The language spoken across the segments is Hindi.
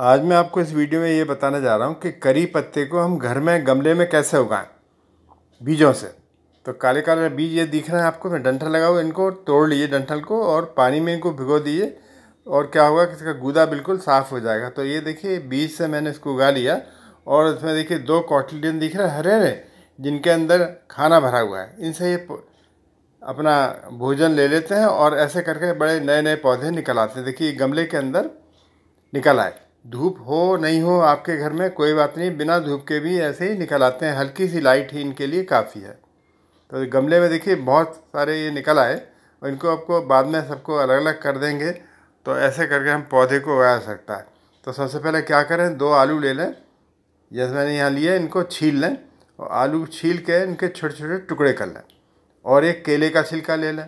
आज मैं आपको इस वीडियो में ये बताने जा रहा हूँ कि करी पत्ते को हम घर में गमले में कैसे उगाएं बीजों से तो काले काले बीज ये दिख रहे हैं आपको मैं डंठल लगाऊँ इनको तोड़ लीजिए डंठल को और पानी में इनको भिगो दीजिए और क्या होगा कि इसका गूदा बिल्कुल साफ़ हो जाएगा तो ये देखिए बीज से मैंने इसको उगा लिया और इसमें देखिए दो कॉटिलियन दिख रहे हैं हरे हरे जिनके अंदर खाना भरा हुआ है इनसे ये अपना भोजन ले लेते हैं और ऐसे करके बड़े नए नए पौधे निकल आते हैं देखिए गमले के अंदर निकल आए धूप हो नहीं हो आपके घर में कोई बात नहीं बिना धूप के भी ऐसे ही निकल आते हैं हल्की सी लाइट ही इनके लिए काफ़ी है तो गमले में देखिए बहुत सारे ये निकल आए और इनको आपको बाद में सबको अलग अलग कर देंगे तो ऐसे करके हम पौधे को उगा सकता है तो सबसे पहले क्या करें दो आलू ले लें जैसे मैंने यहाँ लिए इनको छील लें और आलू छील के इनके छोटे छोटे टुकड़े कर लें और एक केले का छिलका ले लें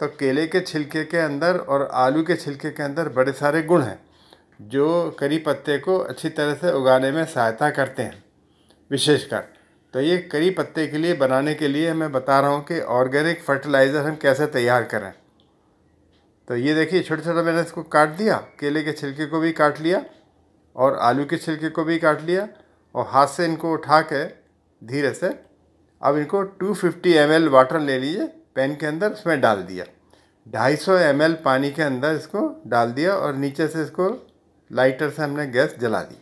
तो केले के छिलके के अंदर और आलू के छिलके के अंदर बड़े सारे गुण हैं जो करी पत्ते को अच्छी तरह से उगाने में सहायता करते हैं विशेषकर तो ये करी पत्ते के लिए बनाने के लिए मैं बता रहा हूँ कि ऑर्गेनिक फर्टिलाइज़र हम कैसे तैयार करें तो ये देखिए छोटे छोटे मैंने इसको काट दिया केले के छिलके को भी काट लिया और आलू के छिलके को भी काट लिया और हाथ से इनको उठा के धीरे से अब इनको 250 फिफ्टी वाटर ले लीजिए पैन के अंदर उसमें डाल दिया 250 सौ पानी के अंदर इसको डाल दिया और नीचे से इसको लाइटर से हमने गैस जला दी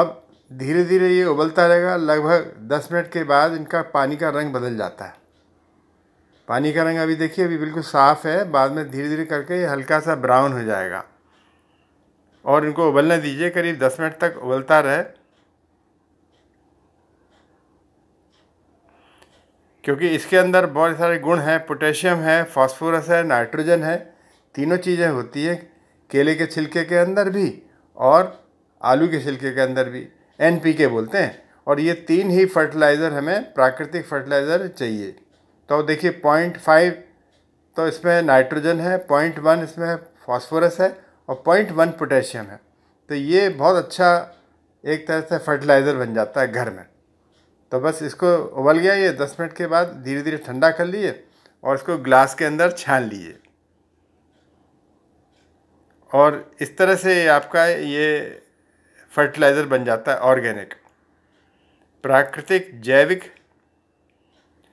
अब धीरे धीरे ये उबलता रहेगा लगभग दस मिनट के बाद इनका पानी का रंग बदल जाता है पानी का रंग अभी देखिए अभी बिल्कुल साफ़ है बाद में धीरे धीरे करके ये हल्का सा ब्राउन हो जाएगा और इनको उबलने दीजिए करीब दस मिनट तक उबलता रहे क्योंकि इसके अंदर बहुत सारे गुण हैं पोटेशियम है फॉस्फोरस है नाइट्रोजन है तीनों चीज़ें होती है केले के छिलके के अंदर भी और आलू के छिलके के अंदर भी एन बोलते हैं और ये तीन ही फर्टिलाइज़र हमें प्राकृतिक फर्टिलाइज़र चाहिए तो देखिए पॉइंट फाइव तो इसमें नाइट्रोजन है पॉइंट वन इसमें फॉस्फोरस है और पॉइंट वन पोटेशियम है तो ये बहुत अच्छा एक तरह से फर्टिलाइज़र बन जाता है घर में तो बस इसको उबल गया ये दस मिनट के बाद धीरे धीरे ठंडा कर लिए और इसको ग्लास के अंदर छान लीजिए और इस तरह से आपका ये फर्टिलाइज़र बन जाता है ऑर्गेनिक प्राकृतिक जैविक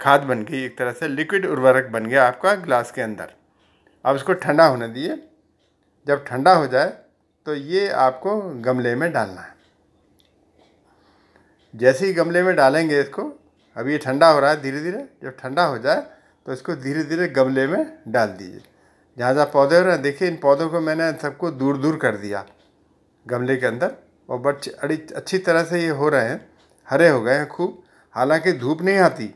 खाद बन गई एक तरह से लिक्विड उर्वरक बन गया आपका ग्लास के अंदर अब इसको ठंडा होने दिए जब ठंडा हो जाए तो ये आपको गमले में डालना है जैसे ही गमले में डालेंगे इसको अब ये ठंडा हो रहा है धीरे धीरे जब ठंडा हो जाए तो इसको धीरे धीरे गमले में डाल दीजिए जहाँ जहाँ पौधे हो रहे हैं देखिए इन पौधों को मैंने सबको दूर दूर कर दिया गमले के अंदर और बट अच्छी तरह से ये हो रहे हैं हरे हो गए हैं खूब हालांकि धूप नहीं आती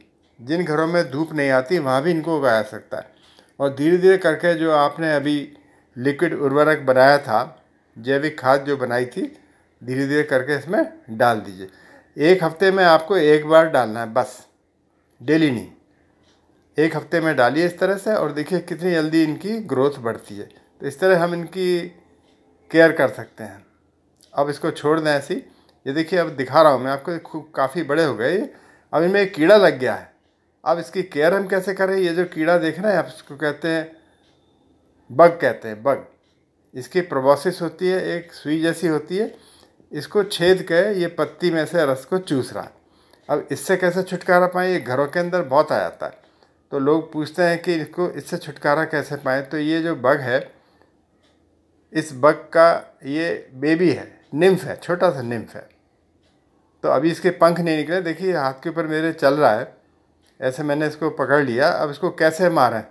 जिन घरों में धूप नहीं आती वहाँ भी इनको उगाया सकता है और धीरे धीरे करके जो आपने अभी लिक्विड उर्वरक बनाया था जैविक खाद जो बनाई थी धीरे धीरे करके इसमें डाल दीजिए एक हफ्ते में आपको एक बार डालना है बस डेली नहीं एक हफ्ते में डालिए इस तरह से और देखिए कितनी जल्दी इनकी ग्रोथ बढ़ती है तो इस तरह हम इनकी केयर कर सकते हैं अब इसको छोड़ दें ऐसी ये देखिए अब दिखा रहा हूँ मैं आपको खूब काफ़ी बड़े हो गए ये अब इनमें एक कीड़ा लग गया है अब इसकी केयर हम कैसे करें ये जो कीड़ा देख रहे हैं आप इसको कहते हैं बग कहते हैं बग इसकी प्रोबोसिस होती है एक सुई जैसी होती है इसको छेद के ये पत्ती में से रस को चूस रहा है अब इससे कैसे छुटकारा पाएँ ये घरों के अंदर बहुत आ जाता है तो लोग पूछते हैं कि इसको इससे छुटकारा कैसे पाएँ तो ये जो बग है इस बग का ये बेबी है निम्फ है छोटा सा निम्फ है तो अभी इसके पंख नहीं निकले देखिए हाथ के ऊपर मेरे चल रहा है ऐसे मैंने इसको पकड़ लिया अब इसको कैसे मारें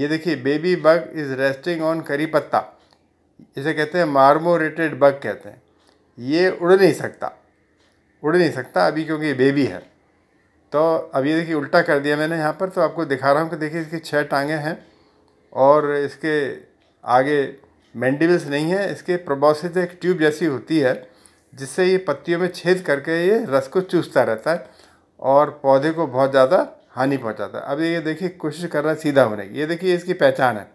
ये देखिए baby bug is resting on curry patta इसे कहते हैं मार्मोरेटेड बग कहते हैं ये उड़ नहीं सकता उड़ नहीं सकता अभी क्योंकि बेबी है तो अब ये देखिए उल्टा कर दिया मैंने यहाँ पर तो आपको दिखा रहा हूँ कि देखिए इसकी छः टांगें हैं और इसके आगे मैंडिबल्स नहीं है इसके प्रबोसिस एक ट्यूब जैसी होती है जिससे ये पत्तियों में छेद करके ये रस को चूसता रहता है और पौधे को बहुत ज़्यादा हानि पहुँचाता है अब ये देखिए कोशिश कर रहा है सीधा होने की ये देखिए इसकी पहचान है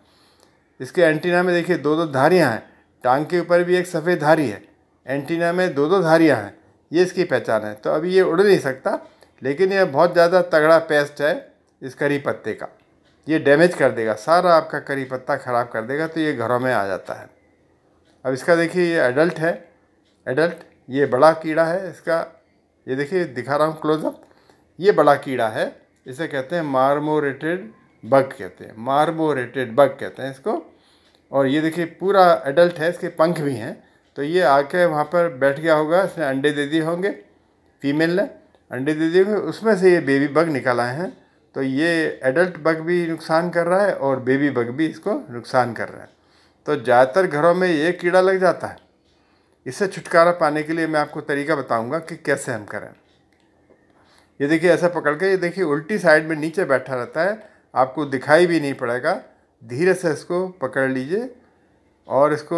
इसके एंटीना में देखिए दो दो धारियाँ हैं टांग के ऊपर भी एक सफ़ेद धारी है एंटीना में दो दो धारियाँ हैं ये इसकी पहचान है तो अभी ये उड़ नहीं सकता लेकिन यह बहुत ज़्यादा तगड़ा पेस्ट है इस करी पत्ते का ये डैमेज कर देगा सारा आपका करी पत्ता ख़राब कर देगा तो ये घरों में आ जाता है अब इसका देखिए ये एडल्ट है एडल्ट ये बड़ा कीड़ा है इसका ये देखिए दिखा रहा हूँ क्लोजअप ये बड़ा कीड़ा है इसे कहते हैं मार्मोरेटेड बग कहते हैं मार्मोरेटेड बग कहते हैं इसको और ये देखिए पूरा एडल्ट है इसके पंख भी हैं तो ये आके वहाँ पर बैठ गया होगा इसने अंडे दे दिए होंगे फीमेल ने अंडे दे दिए उसमें से ये बेबी बग निकल आए हैं तो ये एडल्ट बग भी नुकसान कर रहा है और बेबी बग भी इसको नुकसान कर रहा है तो ज़्यादातर घरों में ये कीड़ा लग जाता है इससे छुटकारा पाने के लिए मैं आपको तरीका बताऊंगा कि कैसे हम करें ये देखिए ऐसा पकड़ के ये देखिए उल्टी साइड में नीचे बैठा रहता है आपको दिखाई भी नहीं पड़ेगा धीरे से इसको पकड़ लीजिए और इसको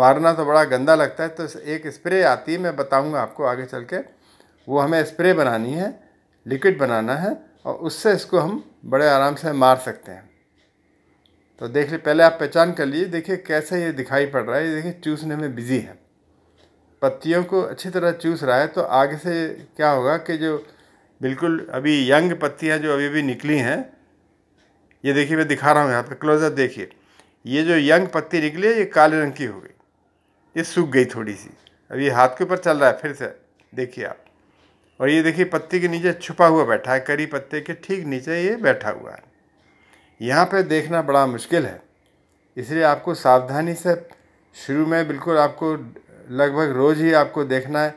मारना तो बड़ा गंदा लगता है तो एक स्प्रे आती है मैं बताऊँगा आपको आगे चल के वो हमें स्प्रे बनानी है लिक्विड बनाना है और उससे इसको हम बड़े आराम से मार सकते हैं तो देख लीजिए पहले आप पहचान कर लीजिए देखिए कैसे ये दिखाई पड़ रहा है ये देखिए चूसने में बिज़ी है पत्तियों को अच्छी तरह चूस रहा है तो आगे से क्या होगा कि जो बिल्कुल अभी यंग पत्तियाँ जो अभी भी निकली हैं ये देखिए मैं दिखा रहा हूँ यहाँ पर क्लोजअप देखिए ये जो यंग पत्ती निकली है ये काले रंग की हो गई ये सूख गई थोड़ी सी अभी हाथ के ऊपर चल रहा है फिर से देखिए आप और ये देखिए पत्ते के नीचे छुपा हुआ बैठा है करी पत्ते के ठीक नीचे ये बैठा हुआ है यहाँ पे देखना बड़ा मुश्किल है इसलिए आपको सावधानी से शुरू में बिल्कुल आपको लगभग रोज़ ही आपको देखना है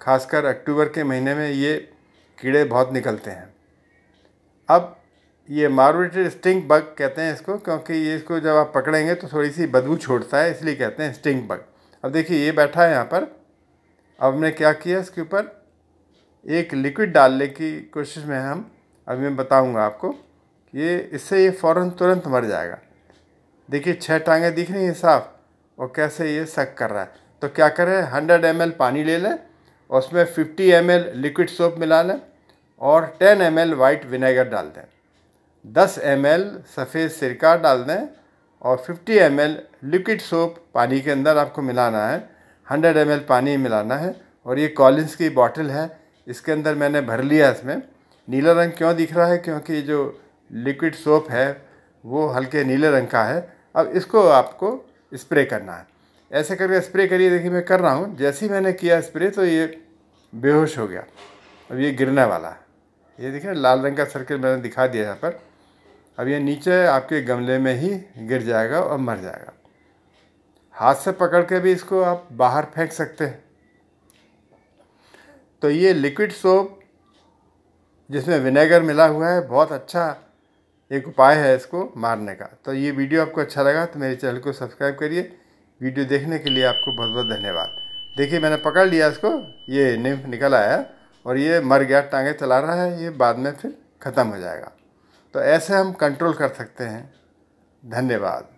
खासकर अक्टूबर के महीने में ये कीड़े बहुत निकलते हैं अब ये मारूटेड स्टिंग बग कहते हैं इसको क्योंकि ये इसको जब आप पकड़ेंगे तो थोड़ी सी बदबू छोड़ता है इसलिए कहते हैं स्टिंग बग अब देखिए ये बैठा है यहाँ पर अब हमने क्या किया इसके ऊपर एक लिक्विड डालने की कोशिश में हम अभी मैं बताऊंगा आपको ये इससे ये फ़ौर तुरंत मर जाएगा देखिए छह टांगें दिख रही हैं साफ और कैसे ये सक कर रहा है तो क्या करें हंड्रेड एम पानी ले लें और उसमें फिफ्टी एम लिक्विड सोप मिला लें और ten M L white vinegar डाल दें दस एम सफ़ेद सिरका डाल दें और फिफ्टी एम लिक्विड सोप पानी के अंदर आपको मिलाना है हंड्रेड एम पानी मिलाना है और ये कॉलिंस की बॉटल है इसके अंदर मैंने भर लिया इसमें नीला रंग क्यों दिख रहा है क्योंकि जो लिक्विड सोप है वो हल्के नीले रंग का है अब इसको आपको स्प्रे करना है ऐसे करके स्प्रे करिए देखिए मैं कर रहा हूँ जैसे ही मैंने किया स्प्रे तो ये बेहोश हो गया अब ये गिरने वाला है ये देखिए लाल रंग का सर्किल मैंने दिखा दिया यहाँ पर अब ये नीचे आपके गमले में ही गिर जाएगा और मर जाएगा हाथ से पकड़ के भी इसको आप बाहर फेंक सकते हैं तो ये लिक्विड सोप जिसमें विनेगर मिला हुआ है बहुत अच्छा एक उपाय है इसको मारने का तो ये वीडियो आपको अच्छा लगा तो मेरे चैनल को सब्सक्राइब करिए वीडियो देखने के लिए आपको बहुत बहुत धन्यवाद देखिए मैंने पकड़ लिया इसको ये निम्फ निकल आया और ये मर गया टांगे चला रहा है ये बाद में फिर ख़त्म हो जाएगा तो ऐसे हम कंट्रोल कर सकते हैं धन्यवाद